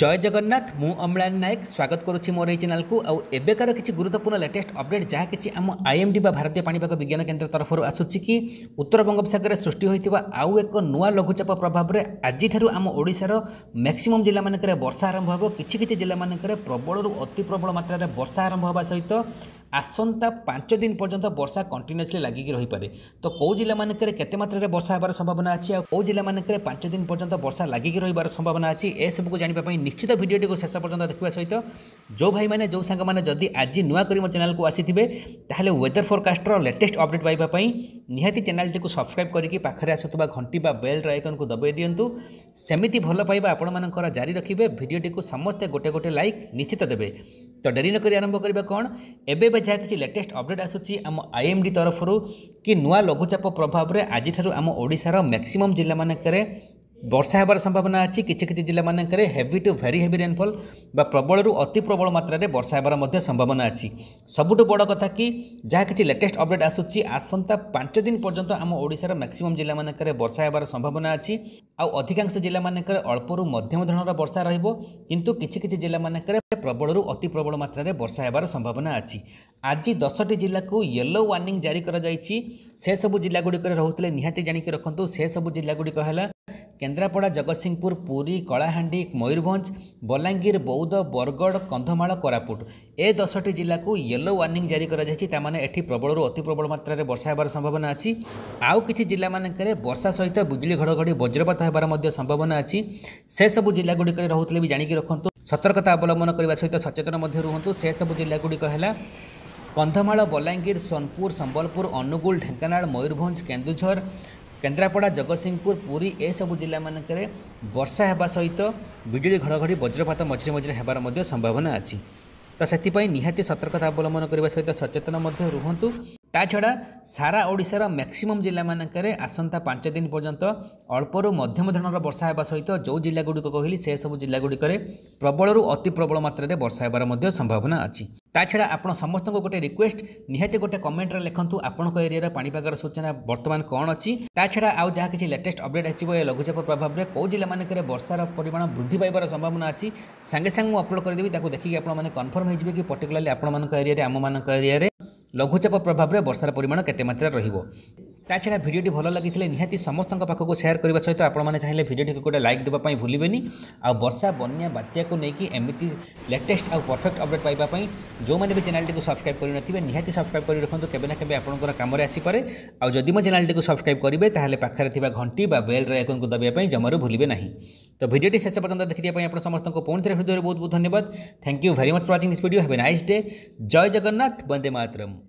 জয় জগন্নাথ মু অম্লান নায়ক স্বাগত করছি মোর এই চ্যানেলকু আবেকার কিছু গুরুত্বপূর্ণ লেটেস্ট অপডেট যা কিছু আম আইএমডি বা ভারতীয় পাণিপাগ বিজ্ঞান কেন্দ্র তরফর আসুচি কি উত্তর বঙ্গোপসাগরে সৃষ্টি হয়েছে আউ এক নূয়া লঘুচাপ প্রভাবে আজিঠার আম ওড়শার ম্যাক্সিমম জেলা মানকরে বর্ষা আরম্ভ হব কিছু কিছু জেলা মানকরে প্রবলর অতি প্রবল মাত্রার বর্ষা আরম্ভ হওয়া সহ আসন্তা পাঁচ দিন পর্যন্ত বর্ষা কন্টিনিউসলি লাগিকি রহিপারে তো কেউ জেলা মানকরে কেতে মাত্রার বর্ষা হবার সম্ভাবনা আছে আর কেউ জেলা মানকরে পাঁচ দিন পর্যন্ত বর্ষা লাগিকি রহিবার সম্ভাবনা আছে এসবুক জাঁয়া নিশ্চিত ভিডিওটি শেষ পর্যন্ত দেখা সহ যে ভাই মানে যে সাং মানে যদি আজ নূয়া করে মো চ্যানেল আসিবে তাহলে ওয়েদর ফোরকাস্টর লেটেস্ট অপডেট পাইবা নিহতি চ্যানেলটি সবসক্রাইব করি পাখে আসুক ঘণ্টি বা বেল্র আইকনকে দবাই দিও সেমিতি ভাল পাইবা আপনার জারি রাখবে ভিডিওটি সমস্ত গোটে গোটে লাইক নিশ্চিত দেবে তো ডেরি নকি আরম্ভ করা কম এবে ଏବେ ଯାହା କିଛି ଲେଟେଷ୍ଟ ଅପଡ଼େଟ୍ ଆସୁଛି ଆମ ଆଇଏମ୍ଡି ତରଫରୁ କି ନୂଆ ଲଘୁଚାପ ପ୍ରଭାବରେ ଆଜିଠାରୁ ଆମ ଓଡ଼ିଶାର ମ୍ୟାକ୍ସିମମ୍ ଜିଲ୍ଲାମାନଙ୍କରେ ବର୍ଷା ହେବାର ସମ୍ଭାବନା ଅଛି କିଛି କିଛି ଜିଲ୍ଲାମାନଙ୍କରେ heavy to very heavy rainfall ବା ପ୍ରବଳରୁ ଅତି ପ୍ରବଳ ମାତ୍ରାରେ ବର୍ଷା ହେବାର ମଧ୍ୟ ସମ୍ଭାବନା ଅଛି ସବୁଠୁ ବଡ଼ କଥା କି ଯାହା କିଛି ଲେଟେଷ୍ଟ ଅପଡ଼େଟ୍ ଆସୁଛି ଆସନ୍ତା ପାଞ୍ଚ ଦିନ ପର୍ଯ୍ୟନ୍ତ ଆମ ଓଡ଼ିଶାର ମ୍ୟାକ୍ସିମମ୍ ଜିଲ୍ଲାମାନଙ୍କରେ ବର୍ଷା ହେବାର ସମ୍ଭାବନା ଅଛି ଆଉ ଅଧିକାଂଶ ଜିଲ୍ଲାମାନଙ୍କରେ ଅଳ୍ପରୁ ମଧ୍ୟମ ଧରଣର ବର୍ଷା ରହିବ କିନ୍ତୁ କିଛି କିଛି ଜିଲ୍ଲାମାନଙ୍କରେ ପ୍ରବଳରୁ ଅତି ପ୍ରବଳ ମାତ୍ରାରେ ବର୍ଷା ହେବାର ସମ୍ଭାବନା ଅଛି ଆଜି ଦଶଟି ଜିଲ୍ଲାକୁ ୟେଲୋ ୱାର୍ଣ୍ଣିଂ ଜାରି କରାଯାଇଛି ସେସବୁ ଜିଲ୍ଲାଗୁଡ଼ିକରେ ରହୁଥିଲେ ନିହାତି ଜାଣିକି ରଖନ୍ତୁ ସେସବୁ ଜିଲ୍ଲାଗୁଡ଼ିକ ହେଲା କେନ୍ଦ୍ରାପଡ଼ା ଜଗତସିଂହପୁର ପୁରୀ କଳାହାଣ୍ଡି ମୟୂରଭଞ୍ଜ ବଲାଙ୍ଗୀର ବୌଦ୍ଧ ବରଗଡ଼ କନ୍ଧମାଳ କୋରାପୁଟ ଏ ଦଶଟି ଜିଲ୍ଲାକୁ ୟେଲୋ ୱାର୍ଣ୍ଣିଂ ଜାରି କରାଯାଇଛି ତାମାନେ ଏଠି ପ୍ରବଳରୁ ଅତି ପ୍ରବଳ ମାତ୍ରାରେ ବର୍ଷା ହେବାର ସମ୍ଭାବନା ଅଛି ଆଉ କିଛି ଜିଲ୍ଲାମାନଙ୍କରେ ବର୍ଷା ସହିତ ବିଜୁଳି ଘଡ଼ଘଡ଼ି ବଜ୍ରପାତ ହେବାର ମଧ୍ୟ ସମ୍ଭାବନା ଅଛି ସେସବୁ ଜିଲ୍ଲାଗୁଡ଼ିକରେ ରହୁଥିଲେ ବି ଜାଣିକି ରଖନ୍ତୁ ସତର୍କତା ଅବଲମ୍ବନ କରିବା ସହିତ ସଚେତନ ମଧ୍ୟ ରୁହନ୍ତୁ ସେସବୁ ଜିଲ୍ଲାଗୁଡ଼ିକ ହେଲା କନ୍ଧମାଳ ବଲାଙ୍ଗୀର ସୋନପୁର ସମ୍ବଲପୁର ଅନୁଗୁଳ ଢେଙ୍କାନାଳ ମୟୂରଭଞ୍ଜ କେନ୍ଦୁଝର କେନ୍ଦ୍ରାପଡ଼ା ଜଗତସିଂହପୁର ପୁରୀ ଏସବୁ ଜିଲ୍ଲାମାନଙ୍କରେ ବର୍ଷା ହେବା ସହିତ ବିଜୁଳି ଘଡ଼ଘଡ଼ି ବଜ୍ରପାତ ମଝିରେ ମଝିରେ ହେବାର ମଧ୍ୟ ସମ୍ଭାବନା ଅଛି ତ ସେଥିପାଇଁ ନିହାତି ସତର୍କତା ଅବଲମ୍ବନ କରିବା ସହିତ ସଚେତନ ମଧ୍ୟ ରୁହନ୍ତୁ ତା ଛଡ଼ା ସାରା ଓଡ଼ିଶାର ମ୍ୟାକ୍ସିମମ୍ ଜିଲ୍ଲାମାନଙ୍କରେ ଆସନ୍ତା ପାଞ୍ଚ ଦିନ ପର୍ଯ୍ୟନ୍ତ ଅଳ୍ପରୁ ମଧ୍ୟମ ଧରଣର ବର୍ଷା ହେବା ସହିତ ଯେଉଁ ଜିଲ୍ଲାଗୁଡ଼ିକ କହିଲି ସେସବୁ ଜିଲ୍ଲାଗୁଡ଼ିକରେ ପ୍ରବଳରୁ ଅତି ପ୍ରବଳ ମାତ୍ରାରେ ବର୍ଷା ହେବାର ମଧ୍ୟ ସମ୍ଭାବନା ଅଛି তাছাড়া আপনার সমস্ত গোটে রিকোয়েস্ট নিহতি গোটে কমেন্টরে লিখতু আপনার এরিয়ার পাপাগর সূচনা বর্তমান কম অছি তাছাড়া আউ যা কিছু লেটেস্ট অপডেট আসবে এ লঘুচাপ প্রভাবে কেউ জেলা মানকরে বর্ষার পরিমাণ বৃদ্ধি পাইবার সম্ভাবনা আছে সাংে সাংে আপলোড করেদেবি তাকে দেখি আপনার কনফর্ম হয়ে যাবে কি পর্টিকুলারলি আপনার এরিয়ার আমার এরিয়ার লঘুচাপ প্রভাবে বর্ষার পরিমাণ কেতে মাত্রা রহব ता ताड़ा भिडियोटी भल लगे निहाती समस्त पाखक सेयार करने सहित आपने को गोटे लाइक देवाई भूलिए बर्षा बनिया बात्या को लेकिन एमती लेटेस्ट आउ परफेक्ट अपडेट पाइबा जो मैंने भी चैनल को सब्सक्राइब करेंगे निहाती सब्सक्राइब कर रखुद केवे ना के कम आसपे आदि मो चेल को सब्सक्राइब करेंगे तो हेल्ले पाखे घंटी बेल रैकन को दबाव जमार भूलिए ना तो भिडियोट शेष पर्यटन देखने आपको समस्त को पुणी हृदय बहुत बहुत धन्यवाद thank you very much for watching this video have nice day जय जगन्नाथ बंदे मातरम